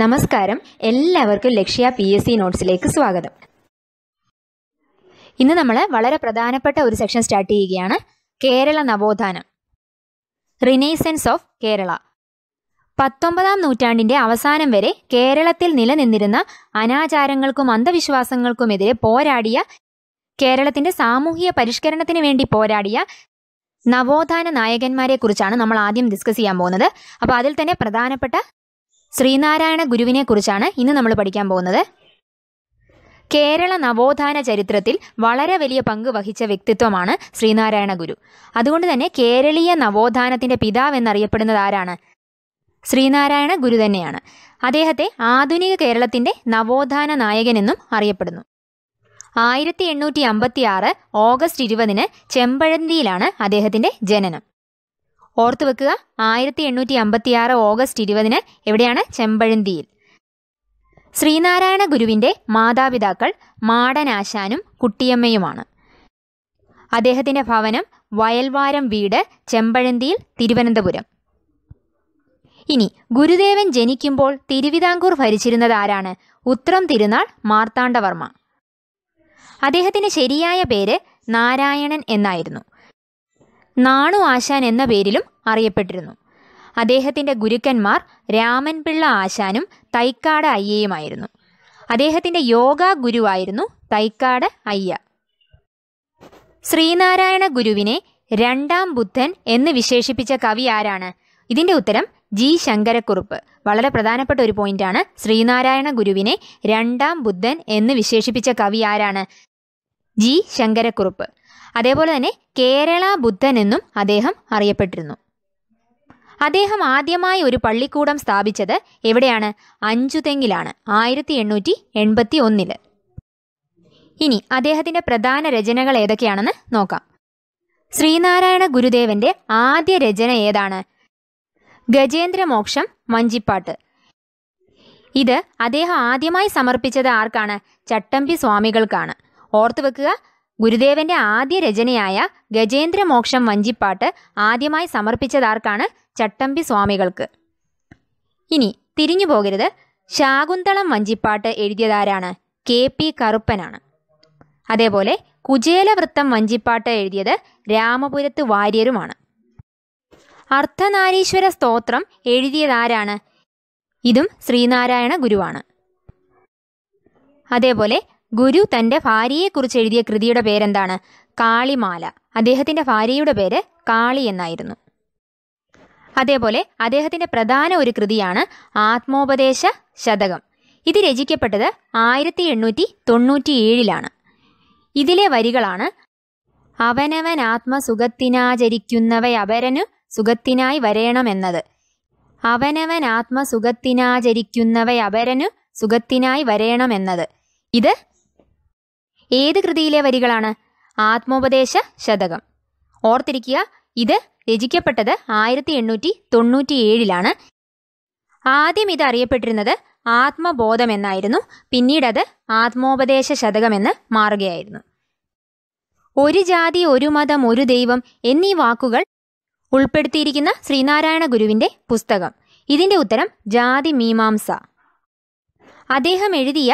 നമസ്കാരം എല്ലാവർക്കും Lakshya P S C നോട്ട്സിലേക്ക് സ്വാഗതം ഇന്ന് നമ്മൾ വളരെ പ്രധാനപ്പെട്ട ഒരു സെക്ഷൻ സ്റ്റാർട്ട് ചെയ്യുകയാണ് കേരള നവോത്ഥാനം റിനൈസൻസ് ഓഫ് കേരള പത്തൊമ്പതാം നൂറ്റാണ്ടിന്റെ അവസാനം വരെ കേരളത്തിൽ നിലനിന്നിരുന്ന അനാചാരങ്ങൾക്കും അന്ധവിശ്വാസങ്ങൾക്കുമെതിരെ പോരാടിയ കേരളത്തിന്റെ സാമൂഹിക പരിഷ്കരണത്തിന് വേണ്ടി പോരാടിയ നവോത്ഥാന നായകന്മാരെ കുറിച്ചാണ് നമ്മൾ ആദ്യം ഡിസ്കസ് ചെയ്യാൻ പോകുന്നത് അപ്പോൾ അതിൽ തന്നെ പ്രധാനപ്പെട്ട ശ്രീനാരായണ ഗുരുവിനെക്കുറിച്ചാണ് ഇന്ന് നമ്മൾ പഠിക്കാൻ പോകുന്നത് കേരള നവോത്ഥാന ചരിത്രത്തിൽ വളരെ വലിയ പങ്ക് വഹിച്ച വ്യക്തിത്വമാണ് ശ്രീനാരായണ ഗുരു അതുകൊണ്ട് തന്നെ കേരളീയ നവോത്ഥാനത്തിന്റെ പിതാവ് എന്നറിയപ്പെടുന്നത് ആരാണ് ശ്രീനാരായണ ഗുരു തന്നെയാണ് അദ്ദേഹത്തെ ആധുനിക കേരളത്തിന്റെ നവോത്ഥാന നായകനെന്നും അറിയപ്പെടുന്നു ആയിരത്തി എണ്ണൂറ്റി അമ്പത്തി ആറ് ഓഗസ്റ്റ് ഇരുപതിന് ചെമ്പഴന്തിയിലാണ് അദ്ദേഹത്തിന്റെ ജനനം ഓർത്തു വെക്കുക ആയിരത്തി എണ്ണൂറ്റി അമ്പത്തി ആറ് ഓഗസ്റ്റ് ഇരുപതിന് എവിടെയാണ് ചെമ്പഴന്തിയിൽ ശ്രീനാരായണ ഗുരുവിൻ്റെ മാതാപിതാക്കൾ മാടനാശാനും കുട്ടിയമ്മയുമാണ് അദ്ദേഹത്തിൻ്റെ ഭവനം വയൽവാരം വീട് ചെമ്പഴന്തിയിൽ തിരുവനന്തപുരം ഇനി ഗുരുദേവൻ ജനിക്കുമ്പോൾ തിരുവിതാംകൂർ ഭരിച്ചിരുന്നത് ആരാണ് ഉത്രം തിരുനാൾ മാർത്താണ്ഡവർമ്മ അദ്ദേഹത്തിൻ്റെ ശരിയായ പേര് നാരായണൻ എന്നായിരുന്നു നാണു ആശാൻ എന്ന പേരിലും അറിയപ്പെട്ടിരുന്നു അദ്ദേഹത്തിൻ്റെ ഗുരുക്കന്മാർ രാമൻപിള്ള ആശാനും തൈക്കാട് അയ്യയുമായിരുന്നു അദ്ദേഹത്തിൻ്റെ യോഗ ഗുരുവായിരുന്നു തൈക്കാട് അയ്യ ശ്രീനാരായണ ഗുരുവിനെ രണ്ടാം ബുദ്ധൻ എന്ന് വിശേഷിപ്പിച്ച കവി ആരാണ് ഇതിൻ്റെ ഉത്തരം ജി ശങ്കരക്കുറുപ്പ് വളരെ പ്രധാനപ്പെട്ട ഒരു പോയിന്റാണ് ശ്രീനാരായണ ഗുരുവിനെ രണ്ടാം ബുദ്ധൻ എന്ന് വിശേഷിപ്പിച്ച കവി ആരാണ് ജി ശങ്കരക്കുറുപ്പ് അതേപോലെ തന്നെ കേരള ബുദ്ധൻ എന്നും അദ്ദേഹം അറിയപ്പെട്ടിരുന്നു അദ്ദേഹം ആദ്യമായി ഒരു പള്ളിക്കൂടം സ്ഥാപിച്ചത് എവിടെയാണ് അഞ്ചുതെങ്ങിലാണ് ആയിരത്തി എണ്ണൂറ്റി എൺപത്തി ഒന്നില് ഇനി അദ്ദേഹത്തിന്റെ പ്രധാന രചനകൾ ഏതൊക്കെയാണെന്ന് നോക്കാം ശ്രീനാരായണ ഗുരുദേവന്റെ ആദ്യ രചന ഏതാണ് ഗജേന്ദ്രമോക്ഷം മഞ്ചിപ്പാട്ട് ഇത് അദ്ദേഹം ആദ്യമായി സമർപ്പിച്ചത് ആർക്കാണ് ചട്ടമ്പി സ്വാമികൾക്കാണ് ഓർത്തു വെക്കുക ഗുരുദേവന്റെ ആദ്യ രചനയായ ഗജേന്ദ്രമോക്ഷം വഞ്ചിപ്പാട്ട് ആദ്യമായി സമർപ്പിച്ചതാർക്കാണ് ചട്ടമ്പി സ്വാമികൾക്ക് ഇനി തിരിഞ്ഞു പോകരുത് ശാകുന്തളം വഞ്ചിപ്പാട്ട് എഴുതിയതാരാണ് കെ പി കറുപ്പനാണ് അതേപോലെ കുചേലവൃത്തം വഞ്ചിപ്പാട്ട് എഴുതിയത് രാമപുരത്ത് വാര്യരുമാണ് അർത്ഥനാരീശ്വര സ്തോത്രം എഴുതിയതാരാണ് ഇതും ശ്രീനാരായണ ഗുരുവാണ് അതേപോലെ ഗുരു തൻ്റെ ഭാര്യയെക്കുറിച്ച് എഴുതിയ കൃതിയുടെ പേരെന്താണ് കാളിമാല അദ്ദേഹത്തിൻ്റെ ഭാര്യയുടെ പേര് കാളി എന്നായിരുന്നു അതേപോലെ അദ്ദേഹത്തിൻ്റെ പ്രധാന ഒരു കൃതിയാണ് ആത്മോപദേശ ശതകം ഇത് രചിക്കപ്പെട്ടത് ആയിരത്തി എണ്ണൂറ്റി തൊണ്ണൂറ്റി ഏഴിലാണ് ഇതിലെ വരികളാണ് അവനവൻ ആത്മസുഖത്തിനാചരിക്കുന്നവ അപരനു സുഖത്തിനായി വരേണമെന്നത് അവനവൻ ആത്മസുഖത്തിനാചരിക്കുന്നവ അപരനു സുഖത്തിനായി വരേണമെന്നത് ഇത് ഏത് കൃതിയിലെ വരികളാണ് ആത്മോപദേശ ശതകം ഓർത്തിരിക്കുക ഇത് രചിക്കപ്പെട്ടത് ആയിരത്തി എണ്ണൂറ്റി തൊണ്ണൂറ്റി ഏഴിലാണ് ആദ്യം ഇത് അറിയപ്പെട്ടിരുന്നത് ആത്മബോധം എന്നായിരുന്നു പിന്നീട് അത് ആത്മോപദേശ ശതകമെന്ന് മാറുകയായിരുന്നു ഒരു ജാതി ഒരു മതം ഒരു ദൈവം എന്നീ വാക്കുകൾ ഉൾപ്പെടുത്തിയിരിക്കുന്ന ശ്രീനാരായണ ഗുരുവിൻ്റെ പുസ്തകം ഇതിൻ്റെ ഉത്തരം ജാതി മീമാംസ അദ്ദേഹം എഴുതിയ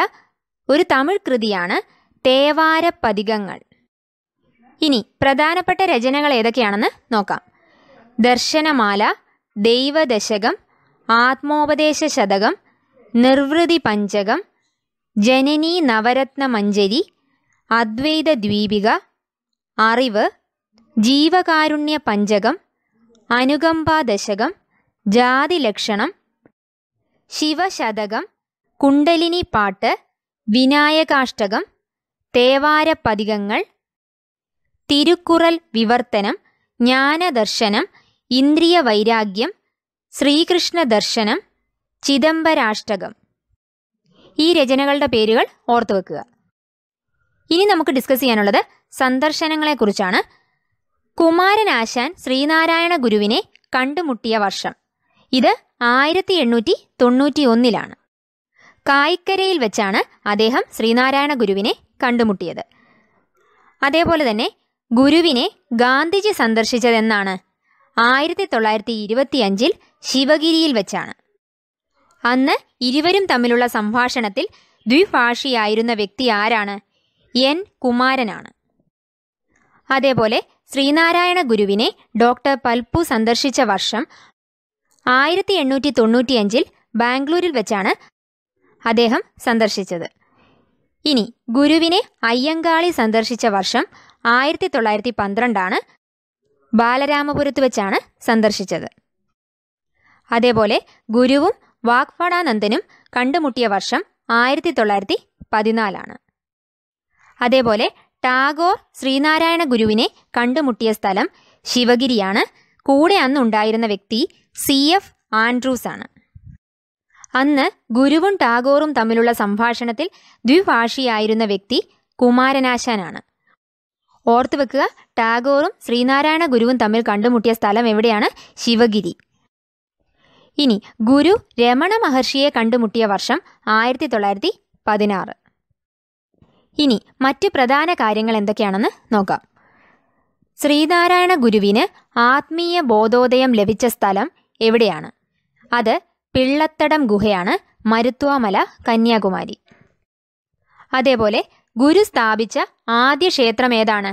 ഒരു തമിഴ് കൃതിയാണ് തേവാര പതികങ്ങൾ ഇനി പ്രധാനപ്പെട്ട രചനകൾ ഏതൊക്കെയാണെന്ന് നോക്കാം ദർശനമാല ദൈവദശകം ആത്മോപദേശ ശതകം നിർവൃതി പഞ്ചകം ജനനി നവരത്ന മഞ്ജരി അദ്വൈത ദ്വീപിക അറിവ് ജീവകാരുണ്യ പഞ്ചകം അനുകമ്പാദശകം ജാതിലക്ഷണം ശിവശതകം കുണ്ടലിനി പാട്ട് വിനായകാഷ്ടകം തേവാരപ്പതികങ്ങൾ തിരുക്കുറൽ വിവർത്തനം ജ്ഞാനദർശനം ഇന്ദ്രിയ വൈരാഗ്യം ശ്രീകൃഷ്ണ ദർശനം ചിദംബരാഷ്ടകം ഈ രചനകളുടെ പേരുകൾ ഓർത്തു വെക്കുക ഇനി നമുക്ക് ഡിസ്കസ് ചെയ്യാനുള്ളത് സന്ദർശനങ്ങളെക്കുറിച്ചാണ് കുമാരനാശാൻ ശ്രീനാരായണ ഗുരുവിനെ കണ്ടുമുട്ടിയ വർഷം ഇത് ആയിരത്തി എണ്ണൂറ്റി തൊണ്ണൂറ്റി ഒന്നിലാണ് കായ്ക്കരയിൽ വെച്ചാണ് അദ്ദേഹം ശ്രീനാരായണ ഗുരുവിനെ കണ്ടുമുട്ടിയത് അതേപോലെ തന്നെ ഗുരുവിനെ ഗാന്ധിജി സന്ദർശിച്ചതെന്നാണ് ആയിരത്തി തൊള്ളായിരത്തി ഇരുപത്തിയഞ്ചിൽ ശിവഗിരിയിൽ വെച്ചാണ് അന്ന് ഇരുവരും തമ്മിലുള്ള സംഭാഷണത്തിൽ ദ്വിഭാഷിയായിരുന്ന വ്യക്തി ആരാണ് എൻ കുമാരനാണ് അതേപോലെ ശ്രീനാരായണ ഗുരുവിനെ ഡോക്ടർ പൽപ്പു സന്ദർശിച്ച വർഷം ആയിരത്തി എണ്ണൂറ്റി തൊണ്ണൂറ്റിയഞ്ചിൽ ബാംഗ്ലൂരിൽ വെച്ചാണ് അദ്ദേഹം സന്ദർശിച്ചത് ഇനി ഗുരുവിനെ അയ്യങ്കാളി സന്ദർശിച്ച വർഷം ആയിരത്തി തൊള്ളായിരത്തി പന്ത്രണ്ടാണ് ബാലരാമപുരത്ത് വെച്ചാണ് സന്ദർശിച്ചത് അതേപോലെ ഗുരുവും വാഗ്ഫടാനന്ദനും കണ്ടുമുട്ടിയ വർഷം ആയിരത്തി തൊള്ളായിരത്തി പതിനാലാണ് അതേപോലെ ടാഗോർ ശ്രീനാരായണ ഗുരുവിനെ കണ്ടുമുട്ടിയ സ്ഥലം ശിവഗിരിയാണ് കൂടെ അന്നുണ്ടായിരുന്ന വ്യക്തി സി എഫ് ആൻഡ്രൂസ് ആണ് അന്ന് ഗുരുവും ടാഗോറും തമ്മിലുള്ള സംഭാഷണത്തിൽ ദ്വിഭാഷിയായിരുന്ന വ്യക്തി കുമാരനാശാനാണ് ഓർത്തു വെക്കുക ടാഗോറും ശ്രീനാരായണ ഗുരുവും തമ്മിൽ കണ്ടുമുട്ടിയ സ്ഥലം എവിടെയാണ് ശിവഗിരി ഇനി ഗുരു രമണ മഹർഷിയെ കണ്ടുമുട്ടിയ വർഷം ആയിരത്തി തൊള്ളായിരത്തി പതിനാറ് ഇനി മറ്റ് പ്രധാന കാര്യങ്ങൾ എന്തൊക്കെയാണെന്ന് നോക്കാം ശ്രീനാരായണ ഗുരുവിന് ആത്മീയ ബോധോദയം ലഭിച്ച സ്ഥലം എവിടെയാണ് അത് പിള്ളത്തടം ഗുഹയാണ് മരുത്വാമല കന്യാകുമാരി അതേപോലെ ഗുരു സ്ഥാപിച്ച ആദ്യ ക്ഷേത്രം ഏതാണ്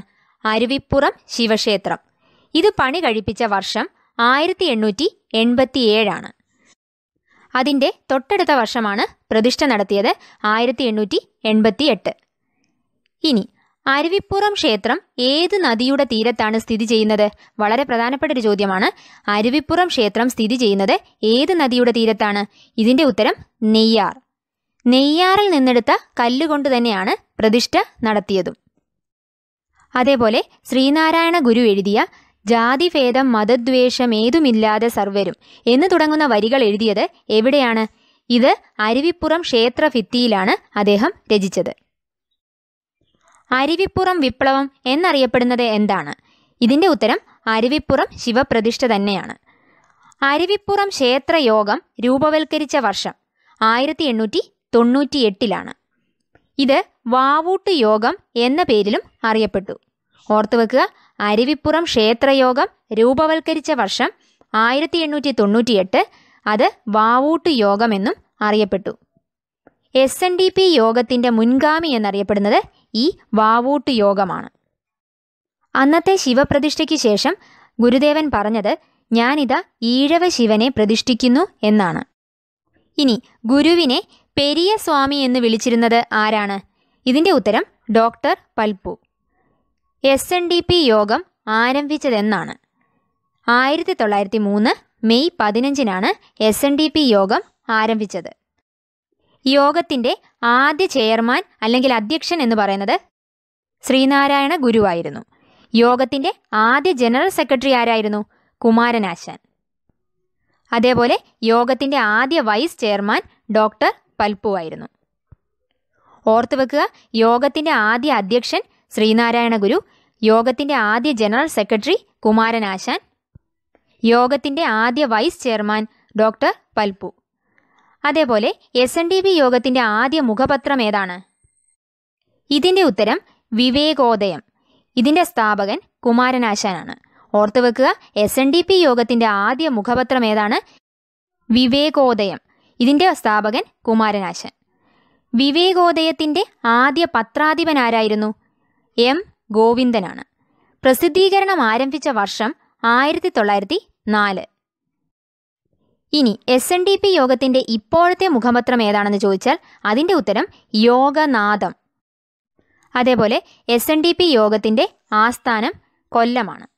അരുവിപ്പുറം ശിവക്ഷേത്രം ഇത് പണി കഴിപ്പിച്ച വർഷം ആയിരത്തി എണ്ണൂറ്റി എൺപത്തിയേഴാണ് അതിൻ്റെ തൊട്ടടുത്ത വർഷമാണ് പ്രതിഷ്ഠ നടത്തിയത് ആയിരത്തി എണ്ണൂറ്റി എൺപത്തി എട്ട് ഇനി അരുവിപ്പുറം ക്ഷേത്രം ഏത് നദിയുടെ തീരത്താണ് സ്ഥിതി ചെയ്യുന്നത് വളരെ പ്രധാനപ്പെട്ട ഒരു ചോദ്യമാണ് അരുവിപ്പുറം ക്ഷേത്രം സ്ഥിതി ചെയ്യുന്നത് ഏത് നദിയുടെ തീരത്താണ് ഇതിന്റെ ഉത്തരം നെയ്യാർ നെയ്യാറിൽ നിന്നെടുത്ത കല്ലുകൊണ്ട് തന്നെയാണ് പ്രതിഷ്ഠ നടത്തിയതും അതേപോലെ ശ്രീനാരായണ ഗുരു എഴുതിയ ജാതിഭേദം മതദ്വേഷം ഏതുമില്ലാതെ സർവരും എന്ന് തുടങ്ങുന്ന വരികൾ എഴുതിയത് എവിടെയാണ് ഇത് അരുവിപ്പുറം ക്ഷേത്ര ഭിത്തിയിലാണ് അദ്ദേഹം രചിച്ചത് അരുവിപ്പുറം വിപ്ലവം എന്നറിയപ്പെടുന്നത് എന്താണ് ഇതിൻ്റെ ഉത്തരം അരുവിപ്പുറം ശിവപ്രതിഷ്ഠ തന്നെയാണ് അരുവിപ്പുറം ക്ഷേത്രയോഗം രൂപവൽക്കരിച്ച വർഷം ആയിരത്തി എണ്ണൂറ്റി തൊണ്ണൂറ്റി എട്ടിലാണ് ഇത് വാവൂട്ട് യോഗം എന്ന പേരിലും അറിയപ്പെട്ടു ഓർത്തുവെക്കുക അരുവിപ്പുറം ക്ഷേത്രയോഗം രൂപവൽക്കരിച്ച വർഷം ആയിരത്തി എണ്ണൂറ്റി തൊണ്ണൂറ്റിയെട്ട് അത് വാവൂട്ട് യോഗമെന്നും അറിയപ്പെട്ടു എസ് എൻ ഡി പി യോഗത്തിൻ്റെ മുൻഗാമി എന്നറിയപ്പെടുന്നത് ഈ വാവൂട്ട് യോഗമാണ് അന്നത്തെ ശിവപ്രതിഷ്ഠയ്ക്ക് ശേഷം ഗുരുദേവൻ പറഞ്ഞത് ഞാനിതാ ഈഴവ ശിവനെ പ്രതിഷ്ഠിക്കുന്നു എന്നാണ് ഇനി ഗുരുവിനെ പെരിയ സ്വാമി എന്ന് വിളിച്ചിരുന്നത് ആരാണ് ഇതിൻ്റെ ഉത്തരം doctor Palpu S N D P Yogam ആരംഭിച്ചതെന്നാണ് ആയിരത്തി തൊള്ളായിരത്തി മൂന്ന് മെയ് പതിനഞ്ചിനാണ് എസ് എൻ ഡി പി യോഗം ആരംഭിച്ചത് യോഗത്തിൻ്റെ ആദ്യ ചെയർമാൻ അല്ലെങ്കിൽ അധ്യക്ഷൻ എന്ന് പറയുന്നത് ശ്രീനാരായണ ഗുരുവായിരുന്നു യോഗത്തിൻ്റെ ആദ്യ ജനറൽ സെക്രട്ടറി ആരായിരുന്നു കുമാരനാശാൻ അതേപോലെ യോഗത്തിൻ്റെ ആദ്യ വൈസ് ചെയർമാൻ ഡോക്ടർ പൽപ്പുവായിരുന്നു ഓർത്തു വെക്കുക യോഗത്തിൻ്റെ ആദ്യ അധ്യക്ഷൻ ശ്രീനാരായണ ഗുരു യോഗത്തിൻ്റെ ആദ്യ ജനറൽ സെക്രട്ടറി കുമാരനാശാൻ യോഗത്തിൻ്റെ ആദ്യ വൈസ് ചെയർമാൻ ഡോക്ടർ പൽപ്പു അതേപോലെ എസ് എൻ ഡി ബി യോഗത്തിന്റെ ആദ്യ മുഖപത്രം ഏതാണ് ഇതിന്റെ ഉത്തരം വിവേകോദയം ഇതിന്റെ സ്ഥാപകൻ കുമാരനാശാനാണ് ഓർത്തുവെക്കുക എസ് എൻ ഡി പി യോഗത്തിന്റെ ആദ്യ മുഖപത്രം ഏതാണ് വിവേകോദയം ഇതിന്റെ സ്ഥാപകൻ കുമാരനാശൻ വിവേകോദയത്തിന്റെ ആദ്യ പത്രാധിപൻ ആരായിരുന്നു എം ഗോവിന്ദനാണ് പ്രസിദ്ധീകരണം ആരംഭിച്ച വർഷം ആയിരത്തി തൊള്ളായിരത്തി നാല് ഇനി എസ് എൻ ഡി പി യോഗത്തിന്റെ ഇപ്പോഴത്തെ മുഖപത്രം ഏതാണെന്ന് ചോദിച്ചാൽ അതിന്റെ ഉത്തരം യോഗനാഥം അതേപോലെ എസ് എൻ ഡി പി യോഗത്തിന്റെ ആസ്ഥാനം കൊല്ലമാണ്